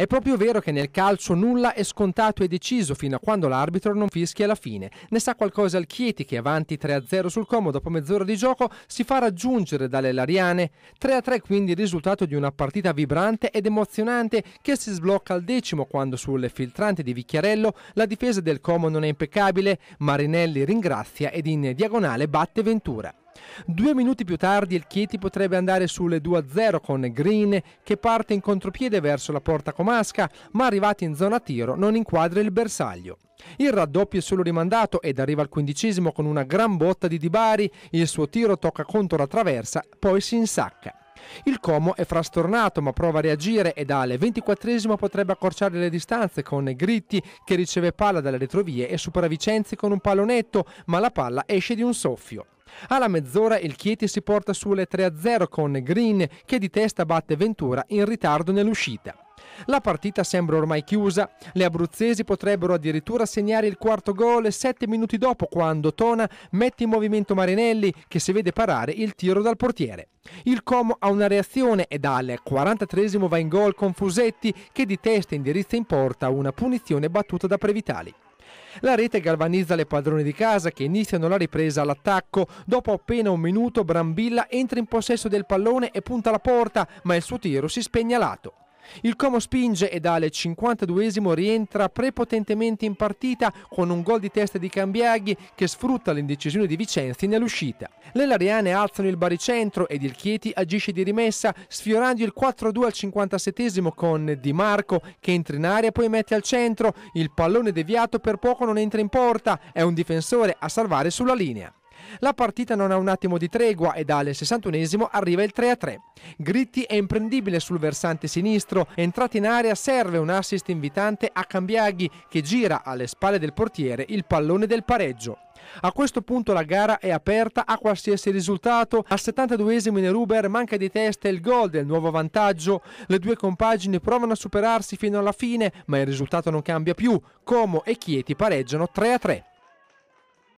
È proprio vero che nel calcio nulla è scontato e deciso fino a quando l'arbitro non fischia la fine. Ne sa qualcosa il Chieti che avanti 3-0 sul Como dopo mezz'ora di gioco si fa raggiungere dalle Lariane. 3-3 quindi il risultato di una partita vibrante ed emozionante che si sblocca al decimo quando sulle filtranti di Vicchiarello la difesa del Como non è impeccabile. Marinelli ringrazia ed in diagonale batte Ventura. Due minuti più tardi il Chieti potrebbe andare sulle 2-0 con Green che parte in contropiede verso la porta comasca, ma arrivati in zona tiro non inquadra il bersaglio. Il raddoppio è solo rimandato ed arriva al quindicesimo con una gran botta di Dibari, il suo tiro tocca contro la traversa, poi si insacca. Il Como è frastornato ma prova a reagire e alle 24 potrebbe accorciare le distanze con Gritti che riceve palla dalle retrovie e supera Vicenzi con un pallonetto ma la palla esce di un soffio. Alla mezz'ora il Chieti si porta sulle 3-0 con Green che di testa batte Ventura in ritardo nell'uscita. La partita sembra ormai chiusa, le abruzzesi potrebbero addirittura segnare il quarto gol sette minuti dopo quando Tona mette in movimento Marinelli che si vede parare il tiro dal portiere. Il Como ha una reazione e dal 43 va in gol con Fusetti che di testa indirizza in porta una punizione battuta da Previtali. La rete galvanizza le padrone di casa che iniziano la ripresa all'attacco. Dopo appena un minuto Brambilla entra in possesso del pallone e punta la porta, ma il suo tiro si spegne a lato. Il Como spinge e dal 52esimo rientra prepotentemente in partita con un gol di testa di Cambiaghi che sfrutta l'indecisione di Vicenzi nell'uscita. Le Lariane alzano il baricentro ed il Chieti agisce di rimessa sfiorando il 4-2 al 57esimo con Di Marco che entra in aria e poi mette al centro. Il pallone deviato per poco non entra in porta, è un difensore a salvare sulla linea. La partita non ha un attimo di tregua e dal 61 esimo arriva il 3-3. Gritti è imprendibile sul versante sinistro, entrata in area serve un assist invitante a Cambiaghi che gira alle spalle del portiere il pallone del pareggio. A questo punto la gara è aperta a qualsiasi risultato. Al 72esimo in Ruber manca di testa il gol del nuovo vantaggio. Le due compagini provano a superarsi fino alla fine, ma il risultato non cambia più. Como e Chieti pareggiano 3-3.